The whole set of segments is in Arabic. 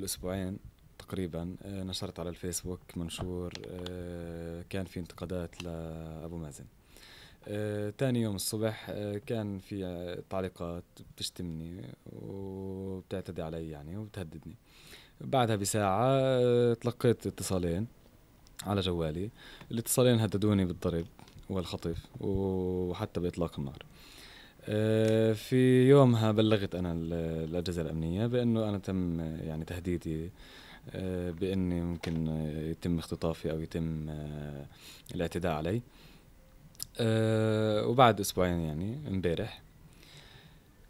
قبل اسبوعين تقريبا آه، نشرت على الفيسبوك منشور آه، كان في انتقادات لابو مازن آه، تاني يوم الصبح كان في تعليقات بتشتمني وبتعتدي علي يعني وبتهددني بعدها بساعة تلقيت اتصالين على جوالي الاتصالين هددوني بالضرب والخطف وحتى بإطلاق النار آه، في يومها بلغت انا الاجهزه الامنيه بانه انا تم يعني تهديدي آه، باني ممكن يتم اختطافي او يتم آه، الاعتداء علي وبعد اسبوعين يعني امبارح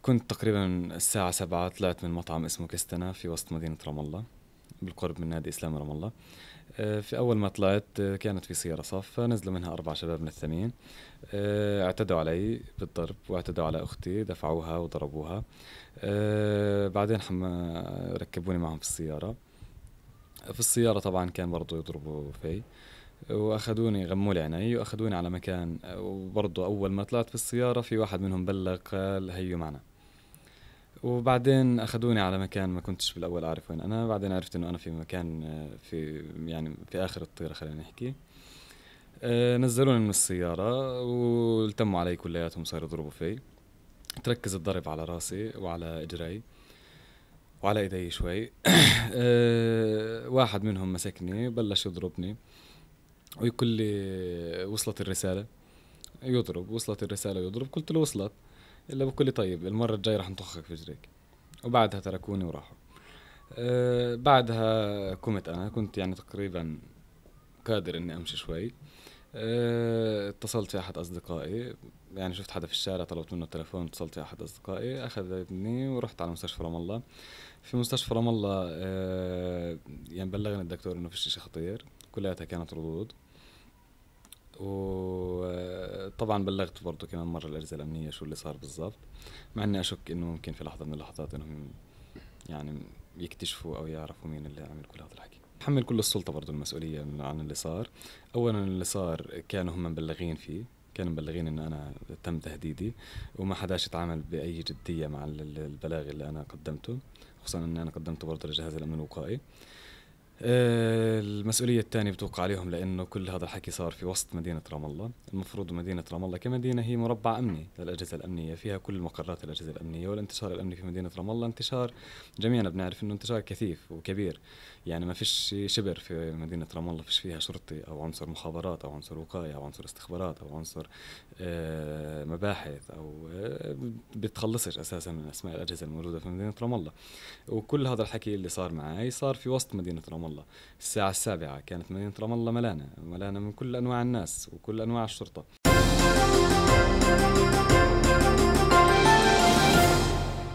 كنت تقريبا الساعة سبعة طلعت من مطعم اسمه كستنا في وسط مدينة رام الله بالقرب من نادي اسلام رام الله آه، في اول ما طلعت آه، كانت في سياره صف نزلوا منها اربع شباب من الثمين آه، اعتدوا علي بالضرب واعتدوا على اختي دفعوها وضربوها بعدين حما ركبوني معهم في السياره في السياره طبعا كان برضو يضربوا في واخذوني غموا لي عيني واخذوني على مكان وبرضه اول ما طلعت في السياره في واحد منهم بلغ قال هيو معنا وبعدين اخذوني على مكان ما كنتش بالاول اعرف وين انا بعدين عرفت انه انا في مكان آه، في يعني في اخر الطيره خلينا نحكي آه، نزلوني من السياره والتموا علي كلياتهم صاروا يضربوا في تركز الضرب على راسي وعلى اجري وعلى ايدي شوي آه، واحد منهم مسكني بلش يضربني ويقول لي وصلت الرساله يضرب وصلت الرساله يضرب قلت له وصلت الا بقول لي طيب المره الجايه رح نطخك في جريك وبعدها تركوني وراحوا أه بعدها قمت انا كنت يعني تقريبا قادر اني امشي شوي أه اتصلت في احد اصدقائي يعني شفت حدا في الشارع طلبت منه التليفون اتصلت في احد اصدقائي اخذني ورحت على مستشفى رام الله في مستشفى رام الله أه يعني بلغني الدكتور انه في شيء خطير كلياتها كانت ردود وطبعا بلغت برضه كمان مره الاجهزه الامنيه شو اللي صار بالضبط مع اني اشك انه ممكن في لحظه من اللحظات انهم يعني يكتشفوا او يعرفوا مين اللي عمل كل هذا الحكي حمل كل السلطه برضه المسؤوليه عن اللي صار اولا اللي صار كانوا هم مبلغين فيه كانوا مبلغين انه انا تم تهديدي وما حداش يتعامل باي جديه مع البلاغ اللي انا قدمته خصوصا اني انا قدمته برضه لجهاز الامن الوقائي آه، المسؤولية الثانية بتوقع عليهم لأنه كل هذا الحكي صار في وسط مدينة رام الله المفروض مدينة رام الله كمدينة هي مربع أمني للأجهزة الأمنية فيها كل مقرات الأجهزة الأمنية والانتشار الأمني في مدينة رام الله انتشار جميعنا بنعرف أنه انتشار كثيف وكبير يعني ما فيش شبر في مدينة رام الله فيش فيها شرطي أو عنصر مخابرات أو عنصر وقاية أو عنصر استخبارات أو عنصر آه، مباحث أو آه، بتخلصش أساسا من أسماء الأجهزة الموجودة في مدينة رام الله وكل هذا الحكي اللي صار معي صار في وسط مدينة رام الله الله الساعة السابعة كانت مدينة رام الله ملانة ملانة من كل أنواع الناس وكل أنواع الشرطة